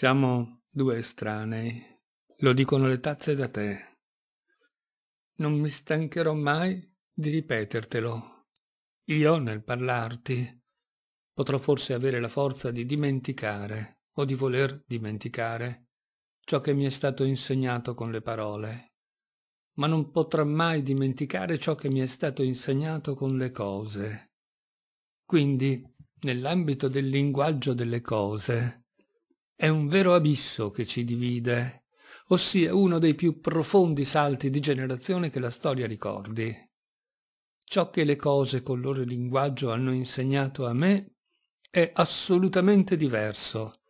Siamo due estranei, lo dicono le tazze da te. Non mi stancherò mai di ripetertelo. Io nel parlarti potrò forse avere la forza di dimenticare o di voler dimenticare ciò che mi è stato insegnato con le parole, ma non potrà mai dimenticare ciò che mi è stato insegnato con le cose. Quindi, nell'ambito del linguaggio delle cose, è un vero abisso che ci divide, ossia uno dei più profondi salti di generazione che la storia ricordi. Ciò che le cose col loro linguaggio hanno insegnato a me è assolutamente diverso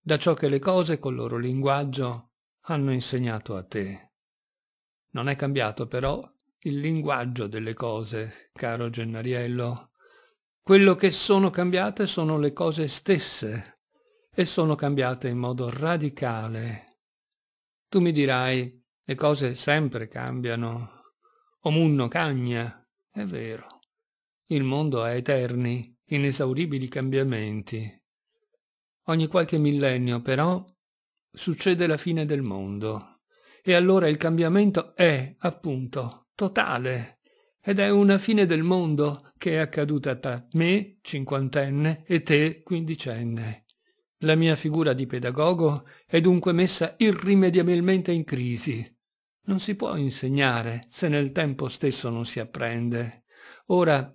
da ciò che le cose col loro linguaggio hanno insegnato a te. Non è cambiato però il linguaggio delle cose, caro Gennariello. Quello che sono cambiate sono le cose stesse, e sono cambiate in modo radicale. Tu mi dirai, le cose sempre cambiano. Omunno cagna, è vero. Il mondo ha eterni, inesauribili cambiamenti. Ogni qualche millennio, però, succede la fine del mondo. E allora il cambiamento è, appunto, totale. Ed è una fine del mondo che è accaduta tra me, cinquantenne, e te, quindicenne la mia figura di pedagogo è dunque messa irrimediabilmente in crisi. Non si può insegnare se nel tempo stesso non si apprende. Ora,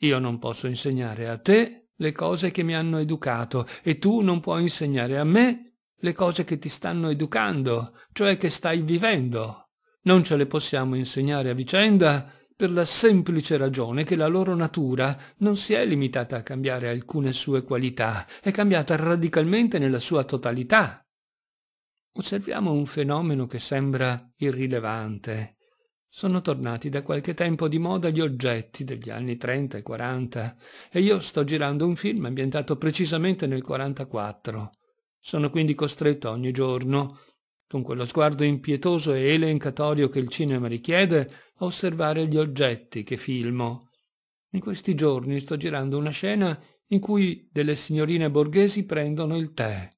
io non posso insegnare a te le cose che mi hanno educato e tu non puoi insegnare a me le cose che ti stanno educando, cioè che stai vivendo. Non ce le possiamo insegnare a vicenda per la semplice ragione che la loro natura non si è limitata a cambiare alcune sue qualità, è cambiata radicalmente nella sua totalità. Osserviamo un fenomeno che sembra irrilevante. Sono tornati da qualche tempo di moda gli oggetti degli anni 30 e 40 e io sto girando un film ambientato precisamente nel 44. Sono quindi costretto ogni giorno con quello sguardo impietoso e elencatorio che il cinema richiede, a osservare gli oggetti che filmo. In questi giorni sto girando una scena in cui delle signorine borghesi prendono il tè.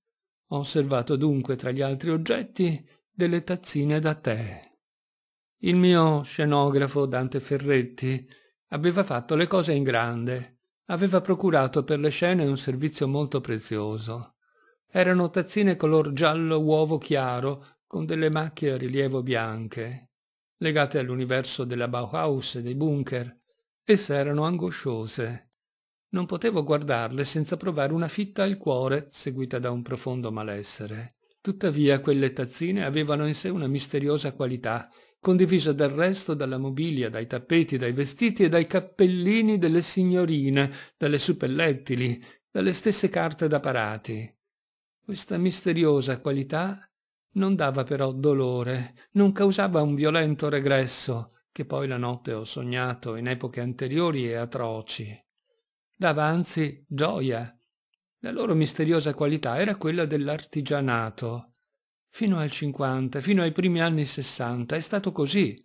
Ho osservato dunque tra gli altri oggetti delle tazzine da tè. Il mio scenografo Dante Ferretti aveva fatto le cose in grande, aveva procurato per le scene un servizio molto prezioso. Erano tazzine color giallo uovo chiaro con delle macchie a rilievo bianche, legate all'universo della Bauhaus e dei bunker. Esse erano angosciose. Non potevo guardarle senza provare una fitta al cuore, seguita da un profondo malessere. Tuttavia quelle tazzine avevano in sé una misteriosa qualità, condivisa del resto dalla mobilia, dai tappeti, dai vestiti e dai cappellini delle signorine, dalle suppellettili, dalle stesse carte da parati. Questa misteriosa qualità non dava però dolore, non causava un violento regresso, che poi la notte ho sognato in epoche anteriori e atroci. Dava anzi gioia. La loro misteriosa qualità era quella dell'artigianato. Fino al cinquanta, fino ai primi anni sessanta, è stato così.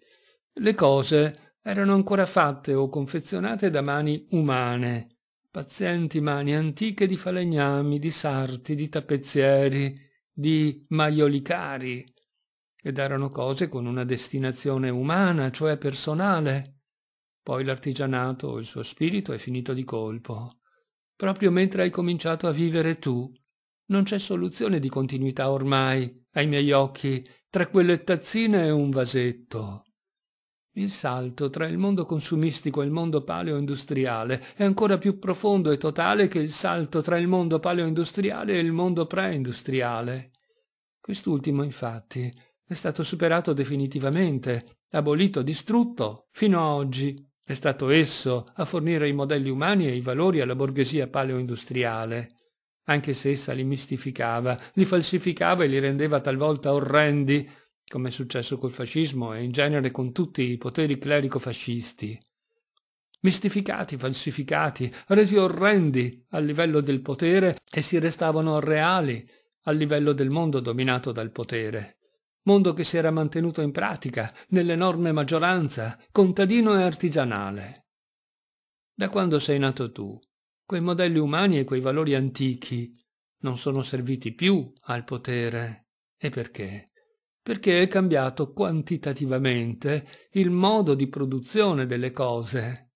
Le cose erano ancora fatte o confezionate da mani umane, pazienti mani antiche di falegnami, di sarti, di tappezzieri, di maiolicari, ed erano cose con una destinazione umana, cioè personale. Poi l'artigianato, il suo spirito è finito di colpo. Proprio mentre hai cominciato a vivere tu, non c'è soluzione di continuità ormai, ai miei occhi, tra quelle tazzine e un vasetto. Il salto tra il mondo consumistico e il mondo paleo-industriale è ancora più profondo e totale che il salto tra il mondo paleo-industriale e il mondo pre-industriale. Quest'ultimo, infatti, è stato superato definitivamente, abolito, distrutto, fino a oggi. È stato esso a fornire i modelli umani e i valori alla borghesia paleo-industriale. anche se essa li mistificava, li falsificava e li rendeva talvolta orrendi, come è successo col fascismo e in genere con tutti i poteri clerico-fascisti, mistificati, falsificati, resi orrendi a livello del potere e si restavano reali a livello del mondo dominato dal potere. Mondo che si era mantenuto in pratica, nell'enorme maggioranza, contadino e artigianale. Da quando sei nato tu, quei modelli umani e quei valori antichi non sono serviti più al potere. E perché? perché è cambiato quantitativamente il modo di produzione delle cose.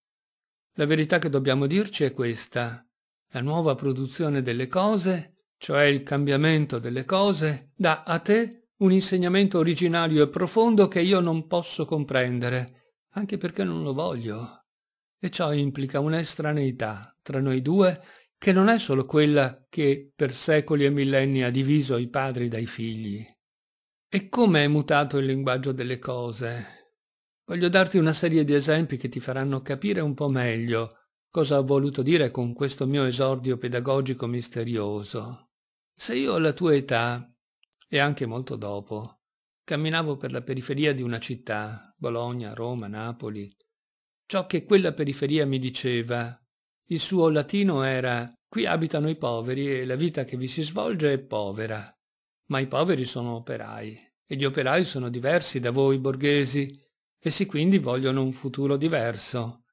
La verità che dobbiamo dirci è questa. La nuova produzione delle cose, cioè il cambiamento delle cose, dà a te un insegnamento originario e profondo che io non posso comprendere, anche perché non lo voglio. E ciò implica un'estraneità tra noi due che non è solo quella che per secoli e millenni ha diviso i padri dai figli. E come è mutato il linguaggio delle cose? Voglio darti una serie di esempi che ti faranno capire un po' meglio cosa ho voluto dire con questo mio esordio pedagogico misterioso. Se io alla tua età, e anche molto dopo, camminavo per la periferia di una città, Bologna, Roma, Napoli, ciò che quella periferia mi diceva, il suo latino era qui abitano i poveri e la vita che vi si svolge è povera ma i poveri sono operai e gli operai sono diversi da voi borghesi, e si quindi vogliono un futuro diverso,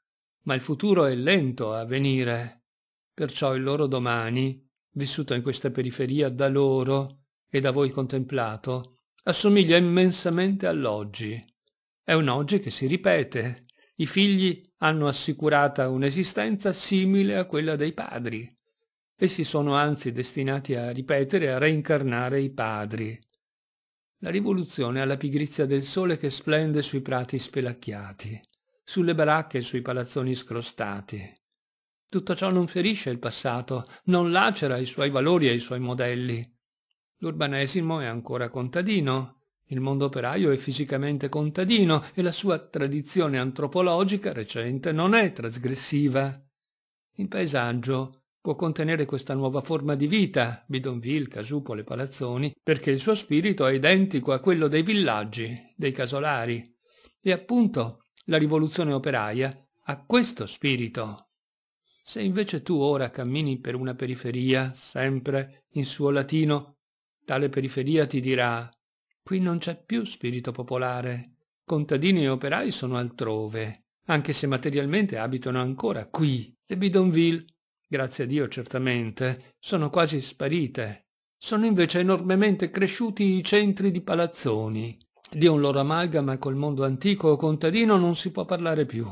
ma il futuro è lento a venire, perciò il loro domani, vissuto in questa periferia da loro e da voi contemplato, assomiglia immensamente all'oggi. È un oggi che si ripete. I figli hanno assicurata un'esistenza simile a quella dei padri Essi sono anzi destinati a ripetere e a reincarnare i padri. La rivoluzione ha la pigrizia del sole che splende sui prati spelacchiati, sulle baracche e sui palazzoni scrostati. Tutto ciò non ferisce il passato, non lacera i suoi valori e i suoi modelli. L'urbanesimo è ancora contadino, il mondo operaio è fisicamente contadino e la sua tradizione antropologica recente non è trasgressiva. Il paesaggio può contenere questa nuova forma di vita, bidonville, casupole, palazzoni, perché il suo spirito è identico a quello dei villaggi, dei casolari. E appunto la rivoluzione operaia ha questo spirito. Se invece tu ora cammini per una periferia, sempre in suo latino, tale periferia ti dirà «Qui non c'è più spirito popolare, contadini e operai sono altrove, anche se materialmente abitano ancora qui, e Bidonville grazie a Dio certamente, sono quasi sparite. Sono invece enormemente cresciuti i centri di palazzoni. Di un loro amalgama col mondo antico o contadino non si può parlare più.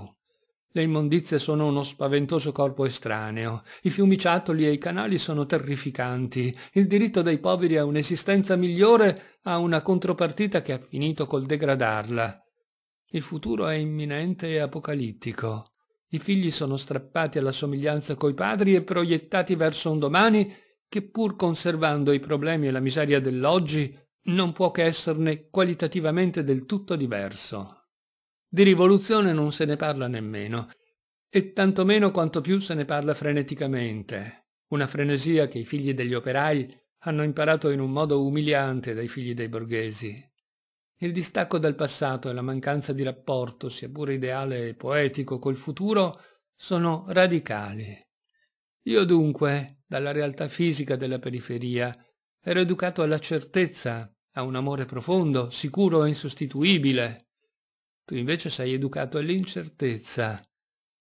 Le immondizie sono uno spaventoso corpo estraneo, i fiumiciattoli e i canali sono terrificanti, il diritto dei poveri a un'esistenza migliore ha una contropartita che ha finito col degradarla. Il futuro è imminente e apocalittico. I figli sono strappati alla somiglianza coi padri e proiettati verso un domani che pur conservando i problemi e la miseria dell'oggi non può che esserne qualitativamente del tutto diverso. Di rivoluzione non se ne parla nemmeno, e tantomeno quanto più se ne parla freneticamente, una frenesia che i figli degli operai hanno imparato in un modo umiliante dai figli dei borghesi. Il distacco dal passato e la mancanza di rapporto, sia pure ideale e poetico, col futuro sono radicali. Io dunque, dalla realtà fisica della periferia, ero educato alla certezza, a un amore profondo, sicuro e insostituibile. Tu invece sei educato all'incertezza,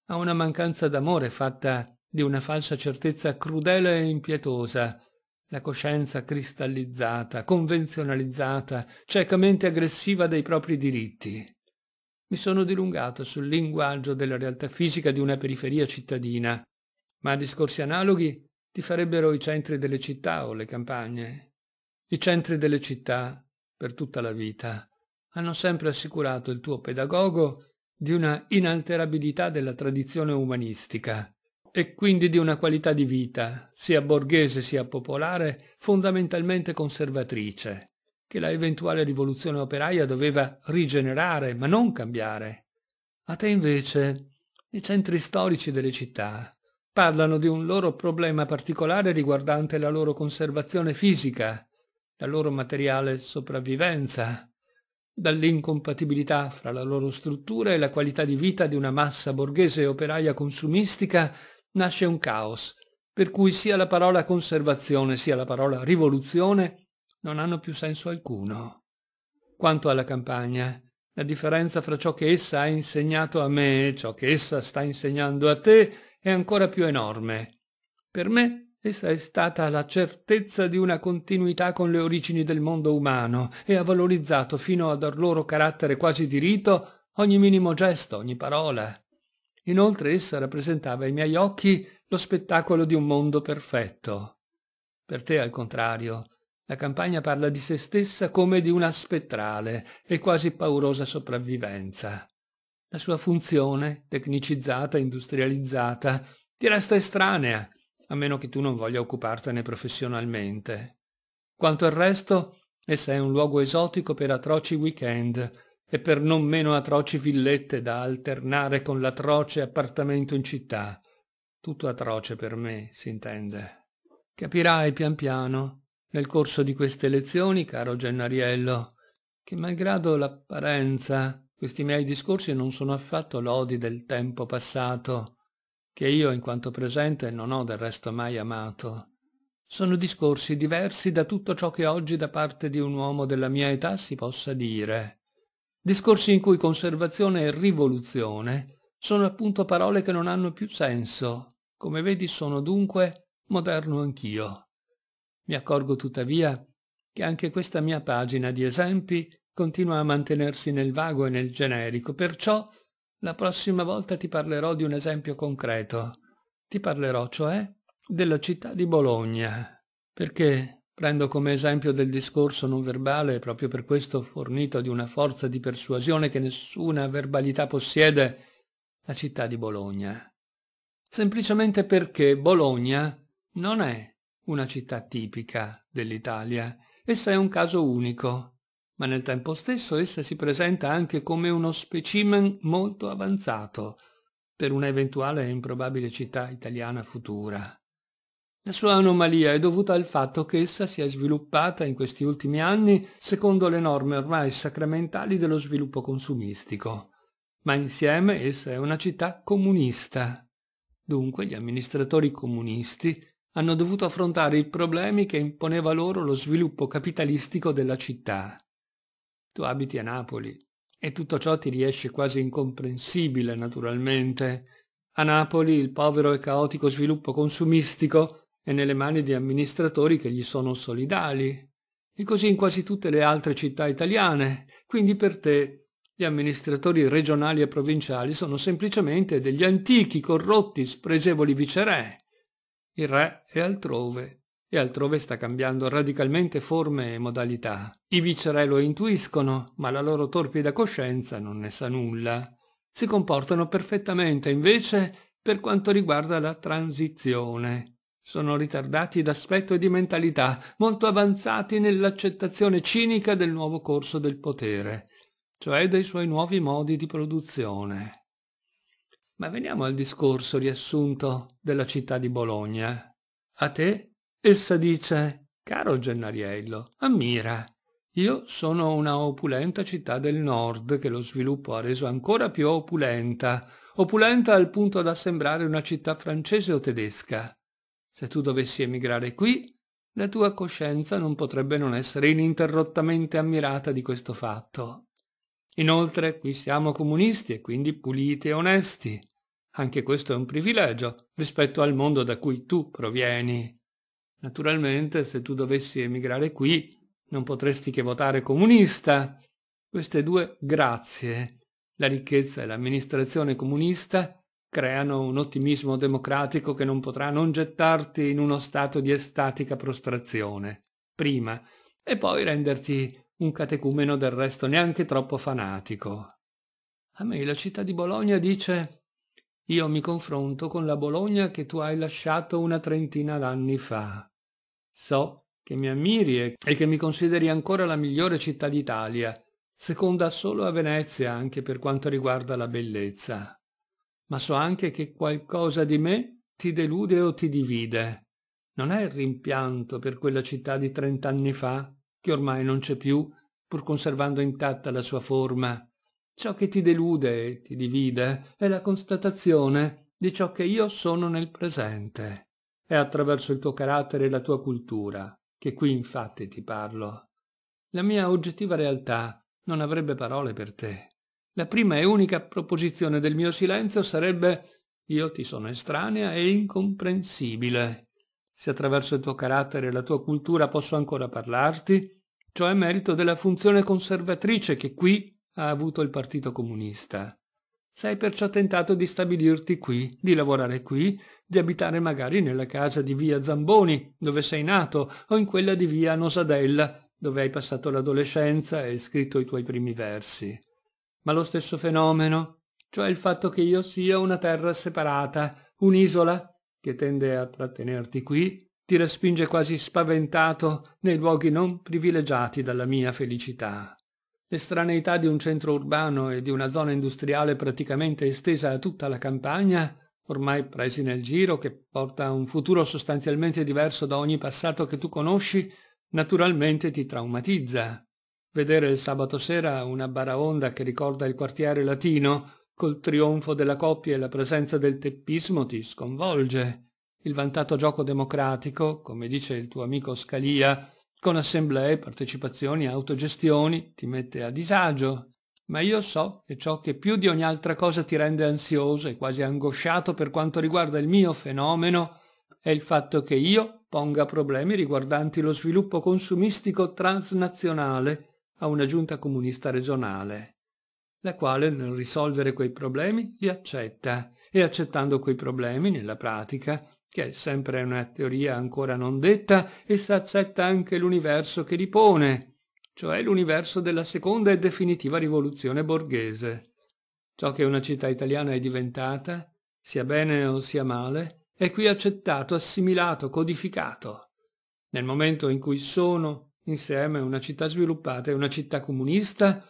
a una mancanza d'amore fatta di una falsa certezza crudele e impietosa, la coscienza cristallizzata, convenzionalizzata, ciecamente aggressiva dei propri diritti. Mi sono dilungato sul linguaggio della realtà fisica di una periferia cittadina, ma discorsi analoghi ti farebbero i centri delle città o le campagne. I centri delle città, per tutta la vita, hanno sempre assicurato il tuo pedagogo di una inalterabilità della tradizione umanistica, e quindi di una qualità di vita, sia borghese sia popolare, fondamentalmente conservatrice, che la eventuale rivoluzione operaia doveva rigenerare, ma non cambiare. A te invece, i centri storici delle città parlano di un loro problema particolare riguardante la loro conservazione fisica, la loro materiale sopravvivenza, dall'incompatibilità fra la loro struttura e la qualità di vita di una massa borghese e operaia consumistica nasce un caos, per cui sia la parola conservazione sia la parola rivoluzione non hanno più senso alcuno. Quanto alla campagna, la differenza fra ciò che essa ha insegnato a me e ciò che essa sta insegnando a te è ancora più enorme. Per me essa è stata la certezza di una continuità con le origini del mondo umano e ha valorizzato fino a dar loro carattere quasi di rito ogni minimo gesto, ogni parola, Inoltre essa rappresentava ai miei occhi lo spettacolo di un mondo perfetto. Per te, al contrario, la campagna parla di se stessa come di una spettrale e quasi paurosa sopravvivenza. La sua funzione, tecnicizzata, industrializzata, ti resta estranea, a meno che tu non voglia occupartene professionalmente. Quanto al resto, essa è un luogo esotico per atroci weekend, e per non meno atroci villette da alternare con l'atroce appartamento in città. Tutto atroce per me, s'intende. Capirai pian piano, nel corso di queste lezioni, caro Gennariello, che malgrado l'apparenza, questi miei discorsi non sono affatto lodi del tempo passato, che io in quanto presente non ho del resto mai amato. Sono discorsi diversi da tutto ciò che oggi da parte di un uomo della mia età si possa dire. Discorsi in cui conservazione e rivoluzione sono appunto parole che non hanno più senso. Come vedi sono dunque moderno anch'io. Mi accorgo tuttavia che anche questa mia pagina di esempi continua a mantenersi nel vago e nel generico, perciò la prossima volta ti parlerò di un esempio concreto. Ti parlerò, cioè, della città di Bologna, perché Prendo come esempio del discorso non verbale, proprio per questo fornito di una forza di persuasione che nessuna verbalità possiede, la città di Bologna. Semplicemente perché Bologna non è una città tipica dell'Italia, essa è un caso unico, ma nel tempo stesso essa si presenta anche come uno specimen molto avanzato per una eventuale e improbabile città italiana futura. La sua anomalia è dovuta al fatto che essa si è sviluppata in questi ultimi anni secondo le norme ormai sacramentali dello sviluppo consumistico. Ma insieme essa è una città comunista. Dunque gli amministratori comunisti hanno dovuto affrontare i problemi che imponeva loro lo sviluppo capitalistico della città. Tu abiti a Napoli e tutto ciò ti riesce quasi incomprensibile, naturalmente. A Napoli il povero e caotico sviluppo consumistico è nelle mani di amministratori che gli sono solidali. E così in quasi tutte le altre città italiane. Quindi per te gli amministratori regionali e provinciali sono semplicemente degli antichi, corrotti, spregevoli viceré. Il re è altrove e altrove sta cambiando radicalmente forme e modalità. I viceré lo intuiscono, ma la loro torpida coscienza non ne sa nulla. Si comportano perfettamente invece per quanto riguarda la transizione, sono ritardati d'aspetto e di mentalità, molto avanzati nell'accettazione cinica del nuovo corso del potere, cioè dei suoi nuovi modi di produzione. Ma veniamo al discorso riassunto della città di Bologna. A te essa dice, caro Gennariello, ammira, io sono una opulenta città del nord che lo sviluppo ha reso ancora più opulenta, opulenta al punto da sembrare una città francese o tedesca. Se tu dovessi emigrare qui, la tua coscienza non potrebbe non essere ininterrottamente ammirata di questo fatto. Inoltre, qui siamo comunisti e quindi puliti e onesti. Anche questo è un privilegio rispetto al mondo da cui tu provieni. Naturalmente, se tu dovessi emigrare qui, non potresti che votare comunista. Queste due grazie, la ricchezza e l'amministrazione comunista, creano un ottimismo democratico che non potrà non gettarti in uno stato di estatica prostrazione, prima, e poi renderti un catecumeno del resto neanche troppo fanatico. A me la città di Bologna dice io mi confronto con la Bologna che tu hai lasciato una trentina d'anni fa. So che mi ammiri e che mi consideri ancora la migliore città d'Italia, seconda solo a Venezia anche per quanto riguarda la bellezza ma so anche che qualcosa di me ti delude o ti divide. Non è il rimpianto per quella città di trent'anni fa, che ormai non c'è più, pur conservando intatta la sua forma. Ciò che ti delude e ti divide è la constatazione di ciò che io sono nel presente. È attraverso il tuo carattere e la tua cultura che qui infatti ti parlo. La mia oggettiva realtà non avrebbe parole per te. La prima e unica proposizione del mio silenzio sarebbe io ti sono estranea e incomprensibile. Se attraverso il tuo carattere e la tua cultura posso ancora parlarti, ciò è merito della funzione conservatrice che qui ha avuto il Partito Comunista. Sei perciò tentato di stabilirti qui, di lavorare qui, di abitare magari nella casa di via Zamboni, dove sei nato, o in quella di via Nosadella, dove hai passato l'adolescenza e scritto i tuoi primi versi ma lo stesso fenomeno, cioè il fatto che io sia una terra separata, un'isola, che tende a trattenerti qui, ti respinge quasi spaventato nei luoghi non privilegiati dalla mia felicità. L'estraneità di un centro urbano e di una zona industriale praticamente estesa a tutta la campagna, ormai presi nel giro, che porta a un futuro sostanzialmente diverso da ogni passato che tu conosci, naturalmente ti traumatizza vedere il sabato sera una baraonda che ricorda il quartiere latino, col trionfo della coppia e la presenza del teppismo ti sconvolge. Il vantato gioco democratico, come dice il tuo amico Scalia, con assemblee, partecipazioni, autogestioni, ti mette a disagio. Ma io so che ciò che più di ogni altra cosa ti rende ansioso e quasi angosciato per quanto riguarda il mio fenomeno è il fatto che io ponga problemi riguardanti lo sviluppo consumistico transnazionale a una giunta comunista regionale, la quale nel risolvere quei problemi li accetta e accettando quei problemi nella pratica, che è sempre una teoria ancora non detta, essa accetta anche l'universo che li pone, cioè l'universo della seconda e definitiva rivoluzione borghese. Ciò che una città italiana è diventata, sia bene o sia male, è qui accettato, assimilato, codificato. Nel momento in cui sono, Insieme una città sviluppata e una città comunista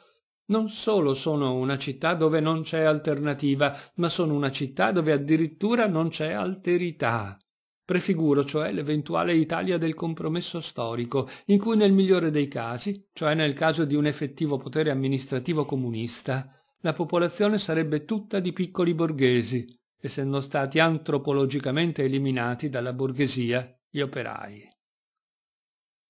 non solo sono una città dove non c'è alternativa, ma sono una città dove addirittura non c'è alterità. Prefiguro cioè l'eventuale Italia del compromesso storico, in cui nel migliore dei casi, cioè nel caso di un effettivo potere amministrativo comunista, la popolazione sarebbe tutta di piccoli borghesi, essendo stati antropologicamente eliminati dalla borghesia gli operai.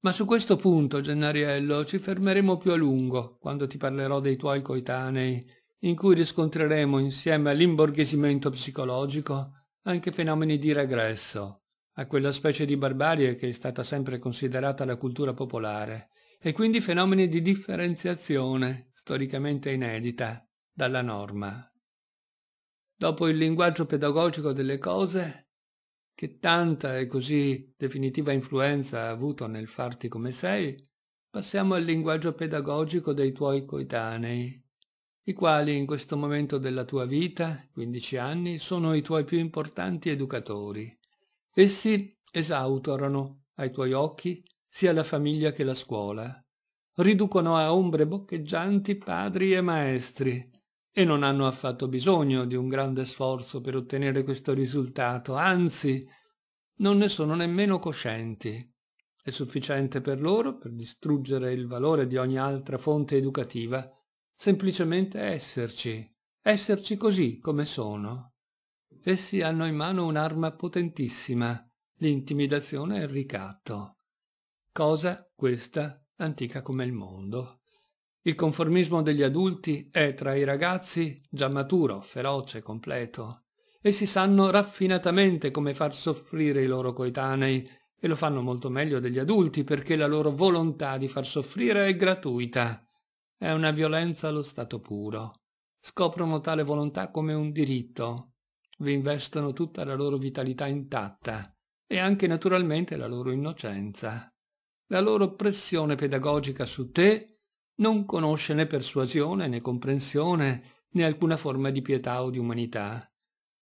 Ma su questo punto, Gennariello, ci fermeremo più a lungo, quando ti parlerò dei tuoi coetanei, in cui riscontreremo, insieme all'imborghesimento psicologico, anche fenomeni di regresso, a quella specie di barbarie che è stata sempre considerata la cultura popolare, e quindi fenomeni di differenziazione, storicamente inedita, dalla norma. Dopo il linguaggio pedagogico delle cose, che tanta e così definitiva influenza ha avuto nel farti come sei, passiamo al linguaggio pedagogico dei tuoi coetanei, i quali in questo momento della tua vita, 15 anni, sono i tuoi più importanti educatori. Essi esautorano ai tuoi occhi sia la famiglia che la scuola, riducono a ombre boccheggianti padri e maestri, e non hanno affatto bisogno di un grande sforzo per ottenere questo risultato, anzi non ne sono nemmeno coscienti. È sufficiente per loro, per distruggere il valore di ogni altra fonte educativa, semplicemente esserci, esserci così come sono. Essi hanno in mano un'arma potentissima, l'intimidazione e il ricatto. Cosa, questa, antica come il mondo. Il conformismo degli adulti è tra i ragazzi già maturo, feroce, completo. Essi sanno raffinatamente come far soffrire i loro coetanei e lo fanno molto meglio degli adulti perché la loro volontà di far soffrire è gratuita. È una violenza allo stato puro. Scoprono tale volontà come un diritto. Vi investono tutta la loro vitalità intatta e anche naturalmente la loro innocenza. La loro pressione pedagogica su te non conosce né persuasione né comprensione né alcuna forma di pietà o di umanità.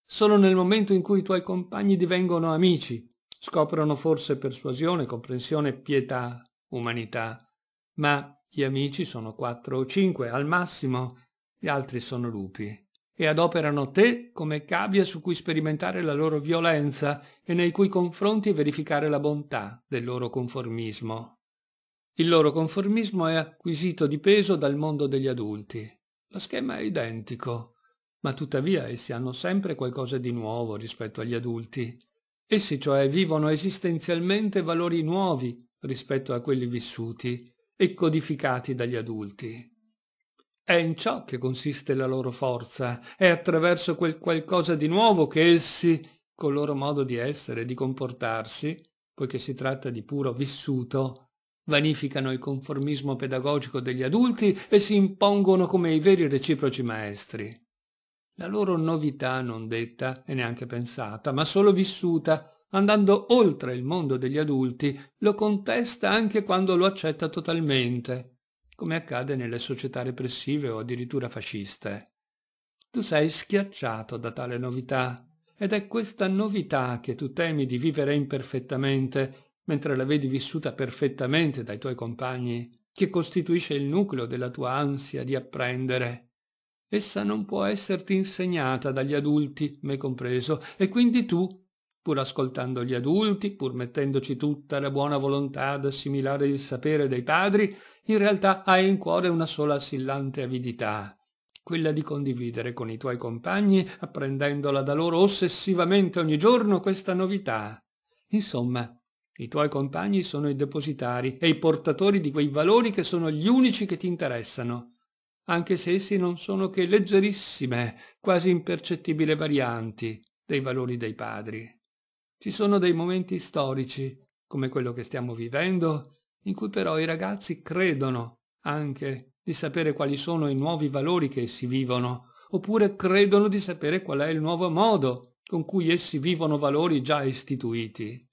Solo nel momento in cui i tuoi compagni divengono amici, scoprono forse persuasione, comprensione, pietà, umanità. Ma gli amici sono quattro o cinque al massimo, gli altri sono lupi e adoperano te come cavie su cui sperimentare la loro violenza e nei cui confronti verificare la bontà del loro conformismo. Il loro conformismo è acquisito di peso dal mondo degli adulti. Lo schema è identico, ma tuttavia essi hanno sempre qualcosa di nuovo rispetto agli adulti. Essi cioè vivono esistenzialmente valori nuovi rispetto a quelli vissuti e codificati dagli adulti. È in ciò che consiste la loro forza, è attraverso quel qualcosa di nuovo che essi, col loro modo di essere e di comportarsi, poiché si tratta di puro vissuto, vanificano il conformismo pedagogico degli adulti e si impongono come i veri reciproci maestri. La loro novità non detta e neanche pensata, ma solo vissuta, andando oltre il mondo degli adulti, lo contesta anche quando lo accetta totalmente, come accade nelle società repressive o addirittura fasciste. Tu sei schiacciato da tale novità, ed è questa novità che tu temi di vivere imperfettamente mentre la vedi vissuta perfettamente dai tuoi compagni, che costituisce il nucleo della tua ansia di apprendere. Essa non può esserti insegnata dagli adulti, me compreso, e quindi tu, pur ascoltando gli adulti, pur mettendoci tutta la buona volontà ad assimilare il sapere dei padri, in realtà hai in cuore una sola assillante avidità, quella di condividere con i tuoi compagni, apprendendola da loro ossessivamente ogni giorno, questa novità. Insomma, i tuoi compagni sono i depositari e i portatori di quei valori che sono gli unici che ti interessano, anche se essi non sono che leggerissime, quasi impercettibili varianti dei valori dei padri. Ci sono dei momenti storici, come quello che stiamo vivendo, in cui però i ragazzi credono anche di sapere quali sono i nuovi valori che essi vivono, oppure credono di sapere qual è il nuovo modo con cui essi vivono valori già istituiti.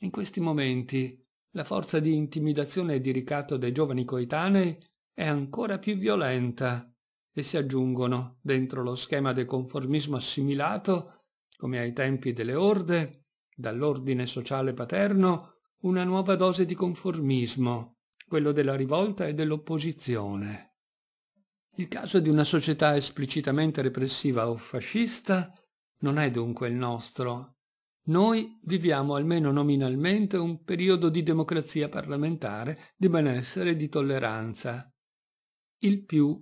In questi momenti la forza di intimidazione e di ricatto dei giovani coetanei è ancora più violenta e si aggiungono, dentro lo schema del conformismo assimilato, come ai tempi delle orde, dall'ordine sociale paterno, una nuova dose di conformismo, quello della rivolta e dell'opposizione. Il caso di una società esplicitamente repressiva o fascista non è dunque il nostro, noi viviamo almeno nominalmente un periodo di democrazia parlamentare, di benessere e di tolleranza. Il più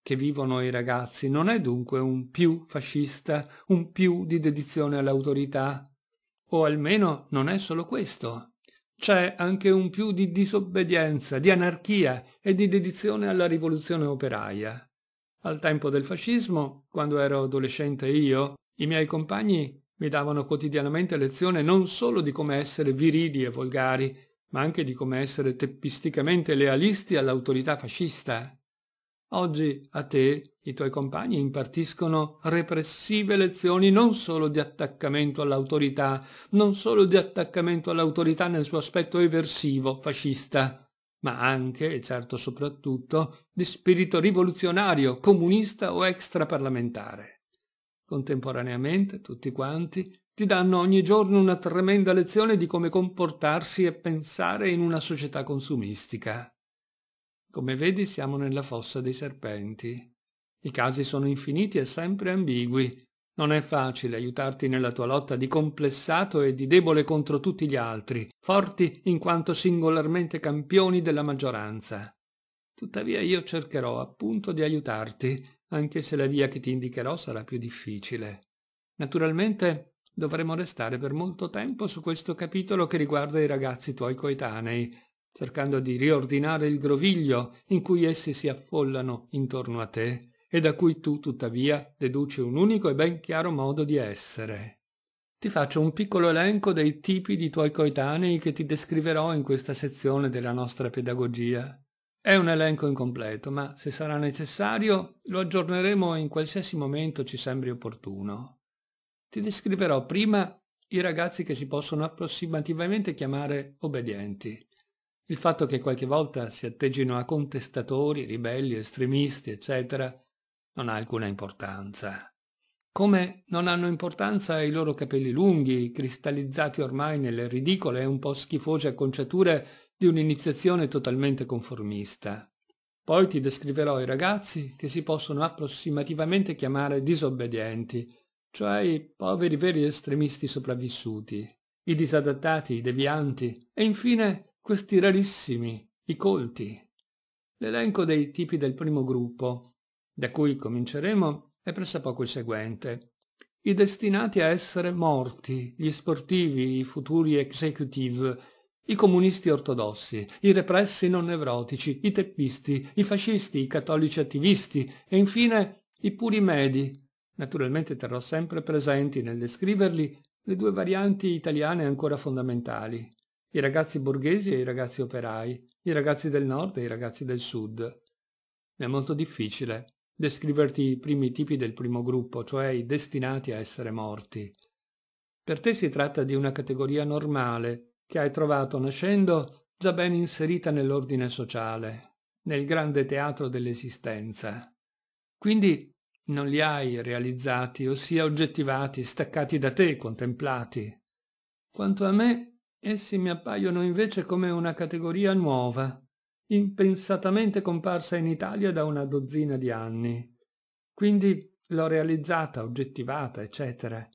che vivono i ragazzi non è dunque un più fascista, un più di dedizione all'autorità, o almeno non è solo questo. C'è anche un più di disobbedienza, di anarchia e di dedizione alla rivoluzione operaia. Al tempo del fascismo, quando ero adolescente io, i miei compagni mi davano quotidianamente lezione non solo di come essere virili e volgari, ma anche di come essere teppisticamente lealisti all'autorità fascista. Oggi a te i tuoi compagni impartiscono repressive lezioni non solo di attaccamento all'autorità, non solo di attaccamento all'autorità nel suo aspetto eversivo, fascista, ma anche, e certo soprattutto, di spirito rivoluzionario, comunista o extraparlamentare contemporaneamente tutti quanti, ti danno ogni giorno una tremenda lezione di come comportarsi e pensare in una società consumistica. Come vedi siamo nella fossa dei serpenti. I casi sono infiniti e sempre ambigui. Non è facile aiutarti nella tua lotta di complessato e di debole contro tutti gli altri, forti in quanto singolarmente campioni della maggioranza. Tuttavia io cercherò appunto di aiutarti anche se la via che ti indicherò sarà più difficile. Naturalmente dovremo restare per molto tempo su questo capitolo che riguarda i ragazzi tuoi coetanei, cercando di riordinare il groviglio in cui essi si affollano intorno a te e da cui tu tuttavia deduci un unico e ben chiaro modo di essere. Ti faccio un piccolo elenco dei tipi di tuoi coetanei che ti descriverò in questa sezione della nostra pedagogia. È un elenco incompleto, ma se sarà necessario lo aggiorneremo in qualsiasi momento ci sembri opportuno. Ti descriverò prima i ragazzi che si possono approssimativamente chiamare obbedienti. Il fatto che qualche volta si atteggino a contestatori, ribelli, estremisti, eccetera, non ha alcuna importanza. Come non hanno importanza i loro capelli lunghi, cristallizzati ormai nelle ridicole e un po' schifose acconciature di un'iniziazione totalmente conformista. Poi ti descriverò i ragazzi che si possono approssimativamente chiamare disobbedienti, cioè i poveri veri estremisti sopravvissuti, i disadattati, i devianti e infine questi rarissimi, i colti. L'elenco dei tipi del primo gruppo, da cui cominceremo, è pressappoco il seguente. I destinati a essere morti, gli sportivi, i futuri executive, i comunisti ortodossi, i repressi non nevrotici, i teppisti, i fascisti, i cattolici attivisti e infine i puri medi. Naturalmente terrò sempre presenti nel descriverli le due varianti italiane ancora fondamentali, i ragazzi borghesi e i ragazzi operai, i ragazzi del nord e i ragazzi del sud. È molto difficile descriverti i primi tipi del primo gruppo, cioè i destinati a essere morti. Per te si tratta di una categoria normale, che hai trovato nascendo già ben inserita nell'ordine sociale, nel grande teatro dell'esistenza. Quindi non li hai realizzati, ossia oggettivati, staccati da te, contemplati. Quanto a me, essi mi appaiono invece come una categoria nuova, impensatamente comparsa in Italia da una dozzina di anni. Quindi l'ho realizzata, oggettivata, eccetera,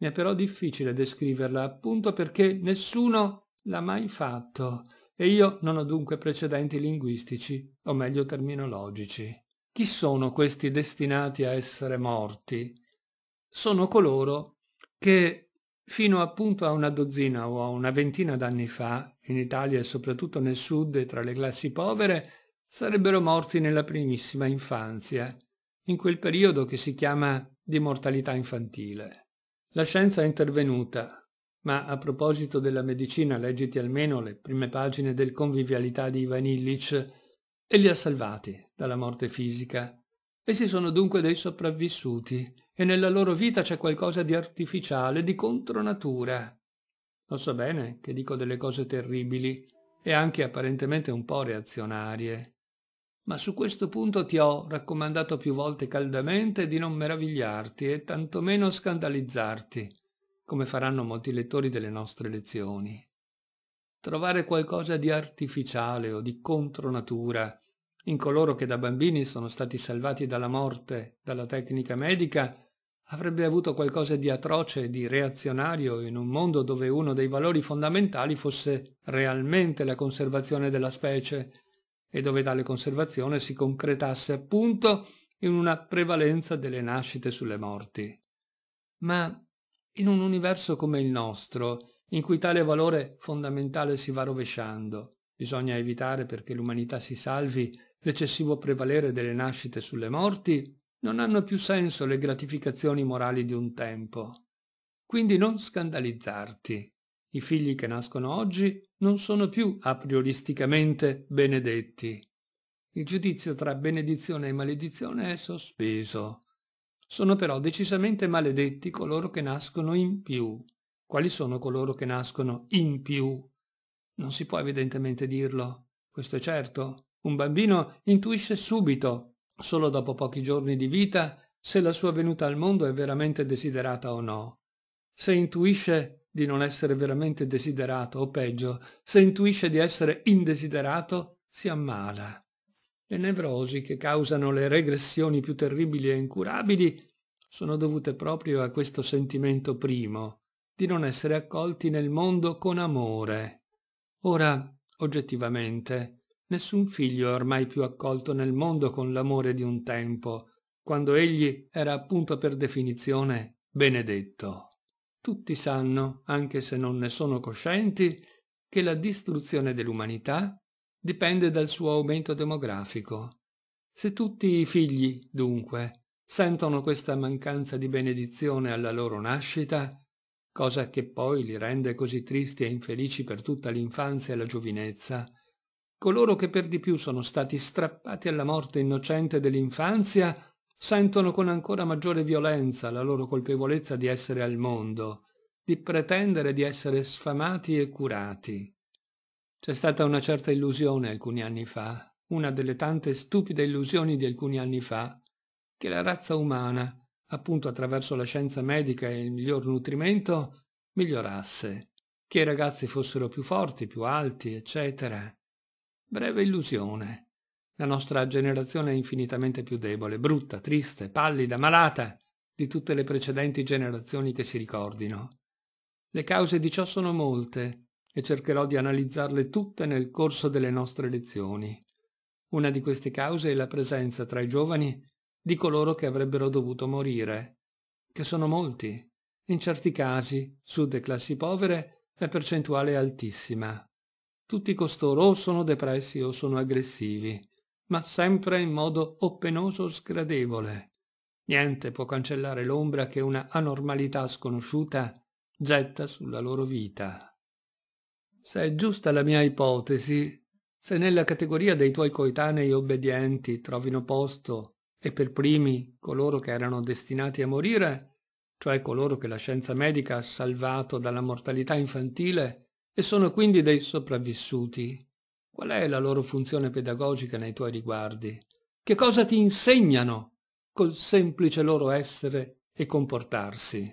mi è però difficile descriverla, appunto perché nessuno l'ha mai fatto e io non ho dunque precedenti linguistici, o meglio terminologici. Chi sono questi destinati a essere morti? Sono coloro che fino appunto a una dozzina o a una ventina d'anni fa, in Italia e soprattutto nel sud e tra le classi povere, sarebbero morti nella primissima infanzia, in quel periodo che si chiama di mortalità infantile. La scienza è intervenuta, ma a proposito della medicina leggiti almeno le prime pagine del Convivialità di Ivan Illich e li ha salvati dalla morte fisica. Essi sono dunque dei sopravvissuti e nella loro vita c'è qualcosa di artificiale, di contronatura. Lo so bene che dico delle cose terribili e anche apparentemente un po' reazionarie ma su questo punto ti ho raccomandato più volte caldamente di non meravigliarti e tantomeno scandalizzarti, come faranno molti lettori delle nostre lezioni. Trovare qualcosa di artificiale o di contronatura in coloro che da bambini sono stati salvati dalla morte, dalla tecnica medica, avrebbe avuto qualcosa di atroce, di reazionario in un mondo dove uno dei valori fondamentali fosse realmente la conservazione della specie, e dove tale conservazione si concretasse appunto in una prevalenza delle nascite sulle morti. Ma in un universo come il nostro, in cui tale valore fondamentale si va rovesciando, bisogna evitare perché l'umanità si salvi l'eccessivo prevalere delle nascite sulle morti, non hanno più senso le gratificazioni morali di un tempo. Quindi non scandalizzarti. I figli che nascono oggi non sono più a aprioristicamente benedetti. Il giudizio tra benedizione e maledizione è sospeso. Sono però decisamente maledetti coloro che nascono in più. Quali sono coloro che nascono in più? Non si può evidentemente dirlo, questo è certo. Un bambino intuisce subito, solo dopo pochi giorni di vita, se la sua venuta al mondo è veramente desiderata o no. Se intuisce di non essere veramente desiderato o peggio, se intuisce di essere indesiderato, si ammala. Le nevrosi che causano le regressioni più terribili e incurabili sono dovute proprio a questo sentimento primo, di non essere accolti nel mondo con amore. Ora, oggettivamente, nessun figlio è ormai più accolto nel mondo con l'amore di un tempo, quando egli era appunto per definizione benedetto tutti sanno, anche se non ne sono coscienti, che la distruzione dell'umanità dipende dal suo aumento demografico. Se tutti i figli, dunque, sentono questa mancanza di benedizione alla loro nascita, cosa che poi li rende così tristi e infelici per tutta l'infanzia e la giovinezza, coloro che per di più sono stati strappati alla morte innocente dell'infanzia sentono con ancora maggiore violenza la loro colpevolezza di essere al mondo, di pretendere di essere sfamati e curati. C'è stata una certa illusione alcuni anni fa, una delle tante stupide illusioni di alcuni anni fa, che la razza umana, appunto attraverso la scienza medica e il miglior nutrimento, migliorasse, che i ragazzi fossero più forti, più alti, eccetera. Breve illusione. La nostra generazione è infinitamente più debole, brutta, triste, pallida, malata di tutte le precedenti generazioni che si ricordino. Le cause di ciò sono molte e cercherò di analizzarle tutte nel corso delle nostre lezioni. Una di queste cause è la presenza tra i giovani di coloro che avrebbero dovuto morire, che sono molti. In certi casi, su de classi povere, la percentuale è altissima. Tutti costoro o sono depressi o sono aggressivi ma sempre in modo oppenoso sgradevole. Niente può cancellare l'ombra che una anormalità sconosciuta getta sulla loro vita. Se è giusta la mia ipotesi, se nella categoria dei tuoi coetanei obbedienti trovino posto e per primi coloro che erano destinati a morire, cioè coloro che la scienza medica ha salvato dalla mortalità infantile e sono quindi dei sopravvissuti, Qual è la loro funzione pedagogica nei tuoi riguardi? Che cosa ti insegnano col semplice loro essere e comportarsi?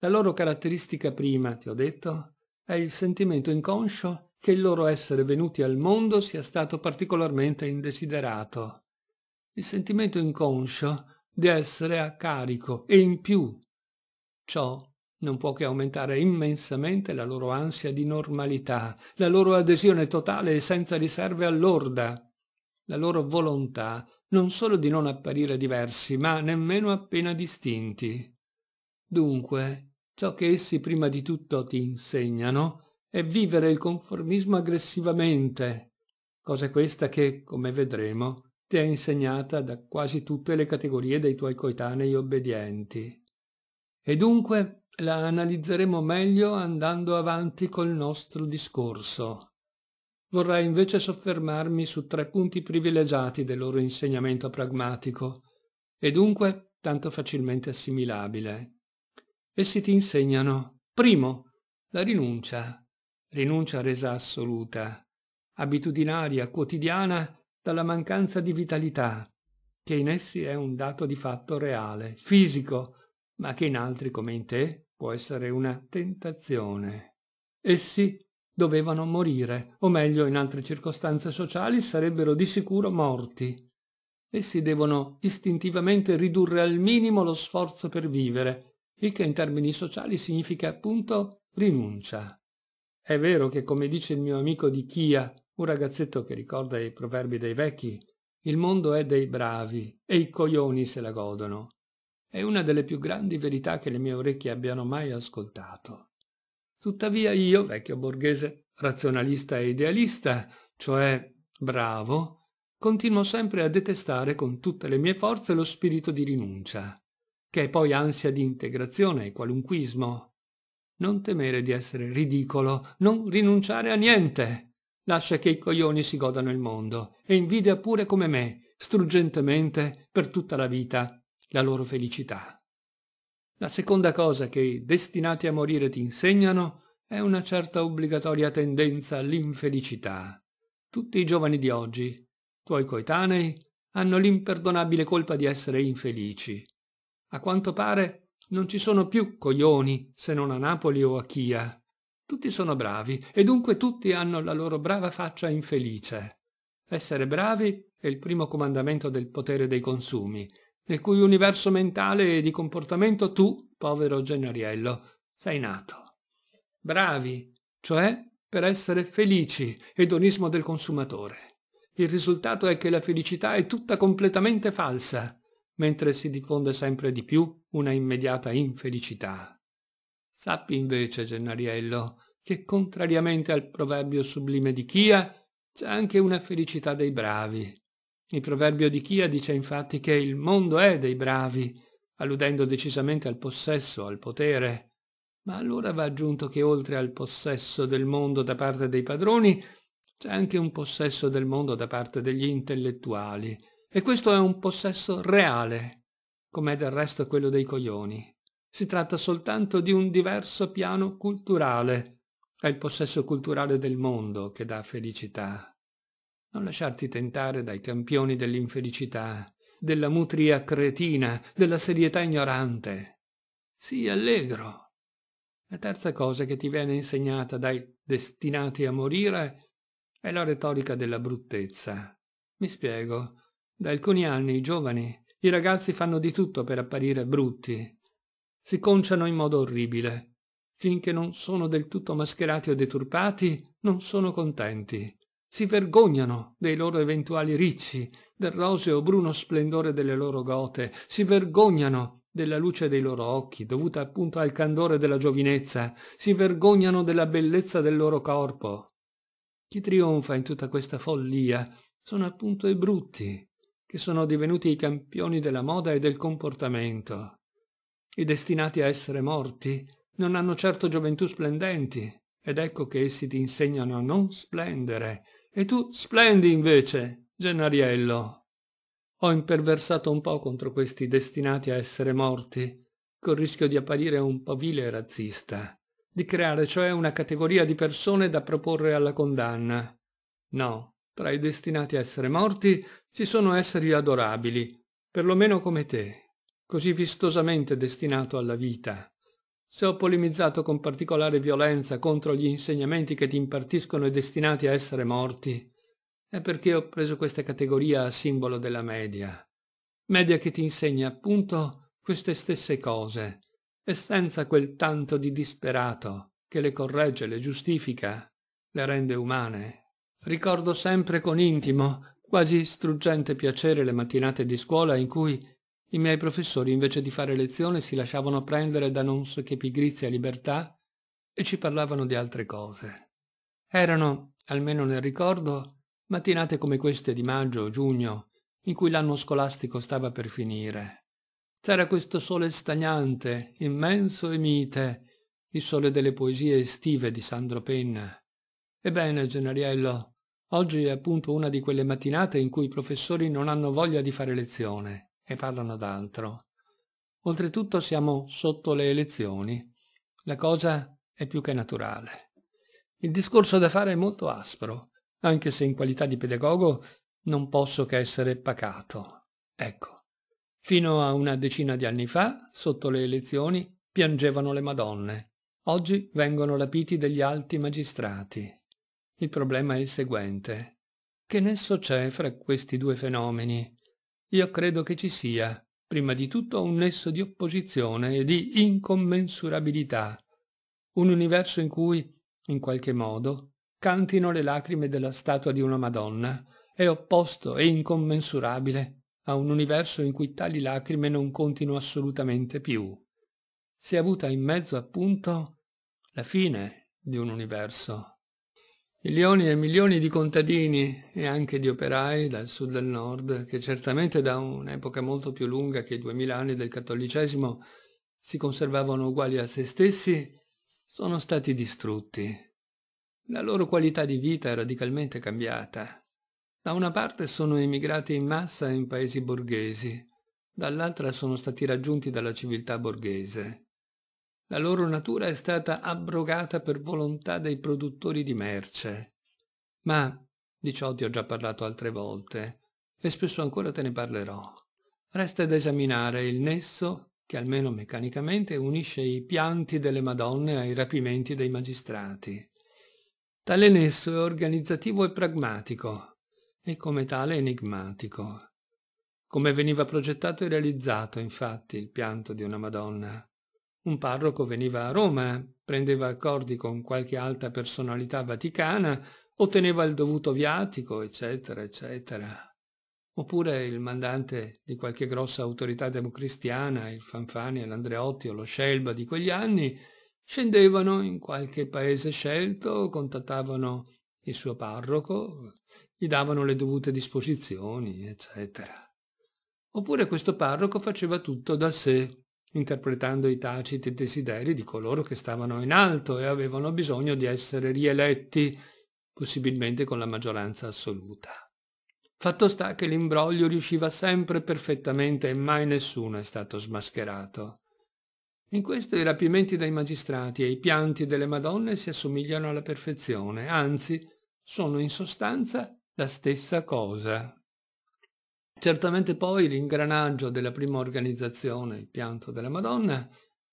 La loro caratteristica prima, ti ho detto, è il sentimento inconscio che il loro essere venuti al mondo sia stato particolarmente indesiderato. Il sentimento inconscio di essere a carico e in più. Ciò non può che aumentare immensamente la loro ansia di normalità, la loro adesione totale e senza riserve all'orda, la loro volontà non solo di non apparire diversi, ma nemmeno appena distinti. Dunque, ciò che essi prima di tutto ti insegnano è vivere il conformismo aggressivamente, cosa questa che, come vedremo, ti è insegnata da quasi tutte le categorie dei tuoi coetanei obbedienti. E dunque la analizzeremo meglio andando avanti col nostro discorso. Vorrei invece soffermarmi su tre punti privilegiati del loro insegnamento pragmatico e dunque tanto facilmente assimilabile. Essi ti insegnano, primo, la rinuncia, rinuncia resa assoluta, abitudinaria, quotidiana dalla mancanza di vitalità, che in essi è un dato di fatto reale, fisico, ma che in altri come in te può essere una tentazione. Essi dovevano morire, o meglio, in altre circostanze sociali sarebbero di sicuro morti. Essi devono istintivamente ridurre al minimo lo sforzo per vivere, il che in termini sociali significa appunto rinuncia. È vero che, come dice il mio amico di Chia, un ragazzetto che ricorda i proverbi dei vecchi, il mondo è dei bravi e i coglioni se la godono. È una delle più grandi verità che le mie orecchie abbiano mai ascoltato. Tuttavia io, vecchio borghese, razionalista e idealista, cioè bravo, continuo sempre a detestare con tutte le mie forze lo spirito di rinuncia, che è poi ansia di integrazione e qualunquismo. Non temere di essere ridicolo, non rinunciare a niente. Lascia che i coglioni si godano il mondo e invidia pure come me, struggentemente, per tutta la vita, la loro felicità. La seconda cosa che i destinati a morire ti insegnano è una certa obbligatoria tendenza all'infelicità. Tutti i giovani di oggi, tuoi coetanei, hanno l'imperdonabile colpa di essere infelici. A quanto pare non ci sono più coglioni se non a Napoli o a Chia. Tutti sono bravi e dunque tutti hanno la loro brava faccia infelice. Essere bravi è il primo comandamento del potere dei consumi nel cui universo mentale e di comportamento tu, povero gennariello, sei nato. Bravi, cioè per essere felici, edonismo del consumatore. Il risultato è che la felicità è tutta completamente falsa, mentre si diffonde sempre di più una immediata infelicità. Sappi invece, Gennariello, che contrariamente al proverbio sublime di Chia, c'è anche una felicità dei bravi, il proverbio di Chia dice infatti che il mondo è dei bravi, alludendo decisamente al possesso, al potere. Ma allora va aggiunto che oltre al possesso del mondo da parte dei padroni, c'è anche un possesso del mondo da parte degli intellettuali. E questo è un possesso reale, com'è del resto quello dei coglioni. Si tratta soltanto di un diverso piano culturale. È il possesso culturale del mondo che dà felicità. Non lasciarti tentare dai campioni dell'infelicità, della mutria cretina, della serietà ignorante. Sii allegro. La terza cosa che ti viene insegnata dai destinati a morire è la retorica della bruttezza. Mi spiego. Da alcuni anni i giovani, i ragazzi fanno di tutto per apparire brutti. Si conciano in modo orribile. Finché non sono del tutto mascherati o deturpati, non sono contenti si vergognano dei loro eventuali ricci, del roseo bruno splendore delle loro gote, si vergognano della luce dei loro occhi, dovuta appunto al candore della giovinezza, si vergognano della bellezza del loro corpo. Chi trionfa in tutta questa follia sono appunto i brutti, che sono divenuti i campioni della moda e del comportamento. I destinati a essere morti non hanno certo gioventù splendenti, ed ecco che essi ti insegnano a non splendere, e tu splendi invece, Gennariello. Ho imperversato un po' contro questi destinati a essere morti, col rischio di apparire un po' vile e razzista, di creare cioè una categoria di persone da proporre alla condanna. No, tra i destinati a essere morti ci sono esseri adorabili, perlomeno come te, così vistosamente destinato alla vita, se ho polemizzato con particolare violenza contro gli insegnamenti che ti impartiscono e destinati a essere morti, è perché ho preso questa categoria a simbolo della media. Media che ti insegna appunto queste stesse cose, e senza quel tanto di disperato che le corregge, le giustifica, le rende umane. Ricordo sempre con intimo, quasi struggente piacere le mattinate di scuola in cui i miei professori, invece di fare lezione, si lasciavano prendere da non so che pigrizia e libertà e ci parlavano di altre cose. Erano, almeno nel ricordo, mattinate come queste di maggio o giugno, in cui l'anno scolastico stava per finire. C'era questo sole stagnante, immenso e mite, il sole delle poesie estive di Sandro Penna. Ebbene, Gennariello, oggi è appunto una di quelle mattinate in cui i professori non hanno voglia di fare lezione e parlano d'altro. Oltretutto siamo sotto le elezioni. La cosa è più che naturale. Il discorso da fare è molto aspro, anche se in qualità di pedagogo non posso che essere pacato. Ecco, fino a una decina di anni fa, sotto le elezioni, piangevano le madonne. Oggi vengono lapiti degli alti magistrati. Il problema è il seguente. Che nesso c'è fra questi due fenomeni? io credo che ci sia, prima di tutto, un nesso di opposizione e di incommensurabilità, un universo in cui, in qualche modo, cantino le lacrime della statua di una Madonna, è opposto e incommensurabile a un universo in cui tali lacrime non contino assolutamente più. Si è avuta in mezzo, appunto, la fine di un universo, Milioni e milioni di contadini e anche di operai dal sud al nord, che certamente da un'epoca molto più lunga che i duemila anni del cattolicesimo si conservavano uguali a se stessi, sono stati distrutti. La loro qualità di vita è radicalmente cambiata. Da una parte sono emigrati in massa in paesi borghesi, dall'altra sono stati raggiunti dalla civiltà borghese. La loro natura è stata abrogata per volontà dei produttori di merce. Ma di ciò ti ho già parlato altre volte e spesso ancora te ne parlerò. Resta da esaminare il nesso che almeno meccanicamente unisce i pianti delle Madonne ai rapimenti dei magistrati. Tale nesso è organizzativo e pragmatico e come tale enigmatico. Come veniva progettato e realizzato, infatti, il pianto di una Madonna? Un parroco veniva a Roma, prendeva accordi con qualche alta personalità vaticana, otteneva il dovuto viatico, eccetera, eccetera. Oppure il mandante di qualche grossa autorità democristiana, il Fanfani, l'Andreotti o lo Scelba di quegli anni, scendevano in qualche paese scelto, contattavano il suo parroco, gli davano le dovute disposizioni, eccetera. Oppure questo parroco faceva tutto da sé, interpretando i taciti desideri di coloro che stavano in alto e avevano bisogno di essere rieletti, possibilmente con la maggioranza assoluta. Fatto sta che l'imbroglio riusciva sempre perfettamente e mai nessuno è stato smascherato. In questo i rapimenti dai magistrati e i pianti delle Madonne si assomigliano alla perfezione, anzi sono in sostanza la stessa cosa. Certamente poi l'ingranaggio della prima organizzazione, il pianto della Madonna,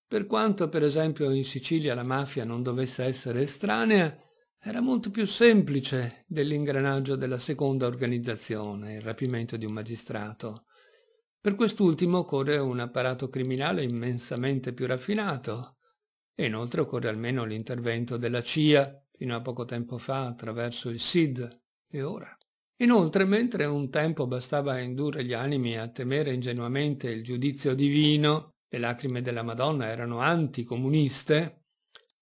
per quanto per esempio in Sicilia la mafia non dovesse essere estranea, era molto più semplice dell'ingranaggio della seconda organizzazione, il rapimento di un magistrato. Per quest'ultimo occorre un apparato criminale immensamente più raffinato e inoltre occorre almeno l'intervento della CIA, fino a poco tempo fa attraverso il SID, e ora Inoltre, mentre un tempo bastava indurre gli animi a temere ingenuamente il giudizio divino, le lacrime della Madonna erano anticomuniste,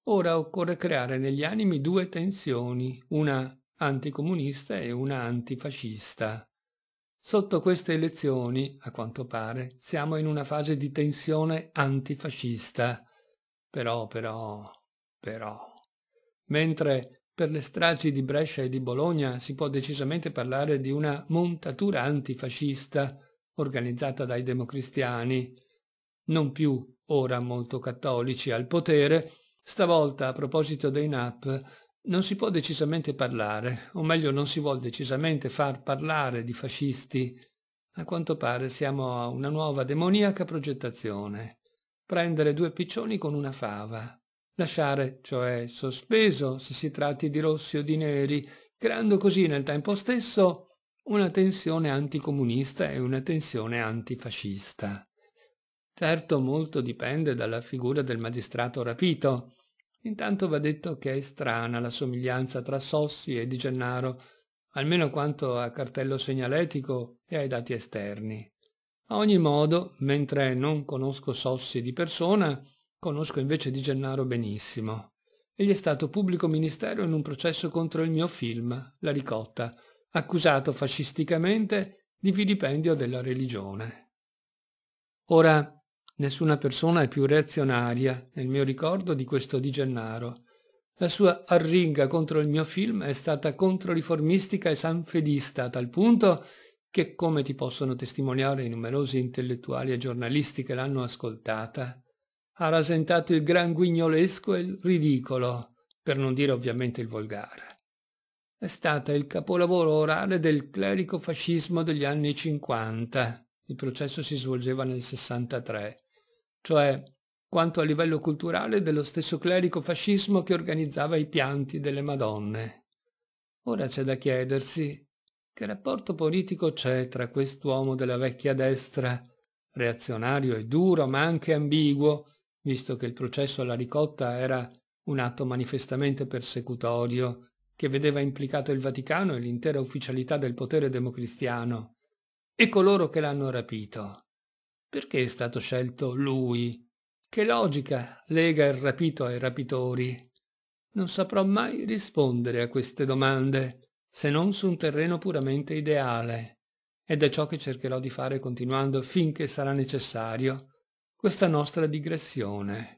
ora occorre creare negli animi due tensioni, una anticomunista e una antifascista. Sotto queste elezioni, a quanto pare, siamo in una fase di tensione antifascista. Però, però, però. Mentre per le stragi di Brescia e di Bologna si può decisamente parlare di una montatura antifascista organizzata dai democristiani, non più ora molto cattolici al potere, stavolta a proposito dei NAP non si può decisamente parlare, o meglio non si vuol decisamente far parlare di fascisti. A quanto pare siamo a una nuova demoniaca progettazione. Prendere due piccioni con una fava lasciare, cioè sospeso, se si tratti di rossi o di neri, creando così nel tempo stesso una tensione anticomunista e una tensione antifascista. Certo, molto dipende dalla figura del magistrato rapito. Intanto va detto che è strana la somiglianza tra Sossi e Di Gennaro, almeno quanto a cartello segnaletico e ai dati esterni. A ogni modo, mentre non conosco Sossi di persona, Conosco invece Di Gennaro benissimo. Egli è stato pubblico ministero in un processo contro il mio film, La ricotta, accusato fascisticamente di vilipendio della religione. Ora, nessuna persona è più reazionaria nel mio ricordo di questo Di Gennaro. La sua arringa contro il mio film è stata controriformistica e sanfedista a tal punto che, come ti possono testimoniare i numerosi intellettuali e giornalisti che l'hanno ascoltata, ha rasentato il gran guignolesco e il ridicolo, per non dire ovviamente il volgare. È stata il capolavoro orale del clerico fascismo degli anni 50, il processo si svolgeva nel 63, cioè quanto a livello culturale dello stesso clerico fascismo che organizzava i pianti delle Madonne. Ora c'è da chiedersi che rapporto politico c'è tra quest'uomo della vecchia destra, reazionario e duro ma anche ambiguo, visto che il processo alla ricotta era un atto manifestamente persecutorio, che vedeva implicato il Vaticano e l'intera ufficialità del potere democristiano, e coloro che l'hanno rapito. Perché è stato scelto lui? Che logica lega il rapito ai rapitori? Non saprò mai rispondere a queste domande, se non su un terreno puramente ideale, ed è ciò che cercherò di fare continuando finché sarà necessario questa nostra digressione.